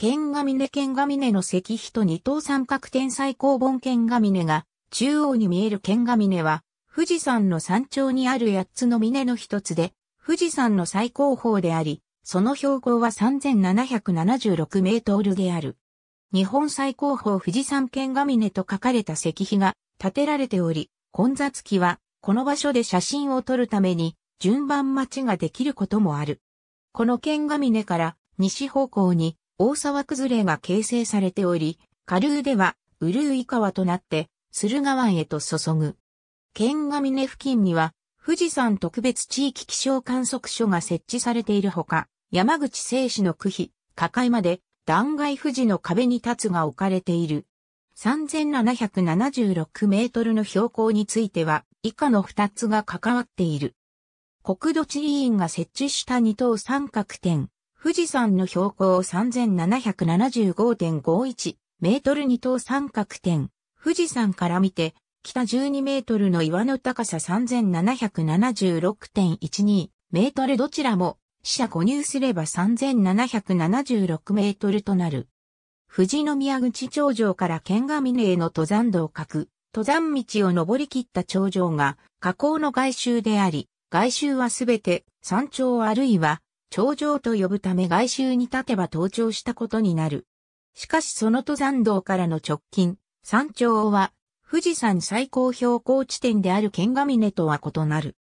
剣ヶ峰剣ヶ峰の石碑と二等三角天才公本剣ヶ峰が、中央に見える剣ヶ峰は、富士山の山頂にある八つの峰の一つで、富士山の最高峰であり、その標高は3776メートルである。日本最高峰富士山剣ヶ峰と書かれた石碑が建てられており、混雑期は、この場所で写真を撮るために、順番待ちができることもある。この剣ヶ峰から、西方向に、大沢崩れが形成されており、下流では、ウルーイ川となって、駿河湾へと注ぐ。県が峰付近には、富士山特別地域気象観測所が設置されているほか、山口製紙の区比、河界まで、断崖富士の壁に立つが置かれている。3776メートルの標高については、以下の2つが関わっている。国土地理院が設置した二等三角点、富士山の標高3775.51メートル二等三角点。富士山から見て、北12メートルの岩の高さ3776.12メートルどちらも、死者誤入すれば3776メートルとなる。富士宮口頂上から剣ヶ峰への登山道をく、登山道を登り切った頂上が、河口の外周であり、外周はすべて山頂あるいは頂上と呼ぶため外周に立てば登頂したことになる。しかしその登山道からの直近、山頂は富士山最高標高地点である剣ヶ峰とは異なる。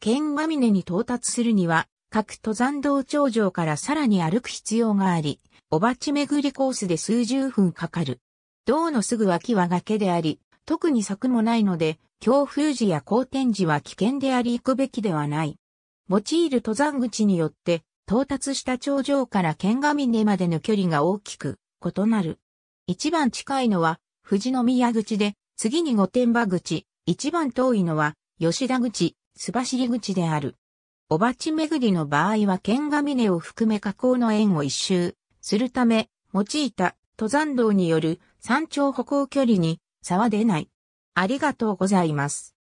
剣ヶ峰に到達するには、各登山道頂上からさらに歩く必要があり、おばち巡りコースで数十分かかる。道のすぐ脇は崖であり、特に柵もないので、強風時や高天時は危険であり行くべきではない。用いる登山口によって到達した頂上から剣ヶ峰までの距離が大きく異なる。一番近いのは富士宮口で、次に御殿場口、一番遠いのは吉田口、須走口である。おばち巡りの場合は剣ヶ峰を含め河口の円を一周するため、用いた登山道による山頂歩行距離に差は出ない。ありがとうございます。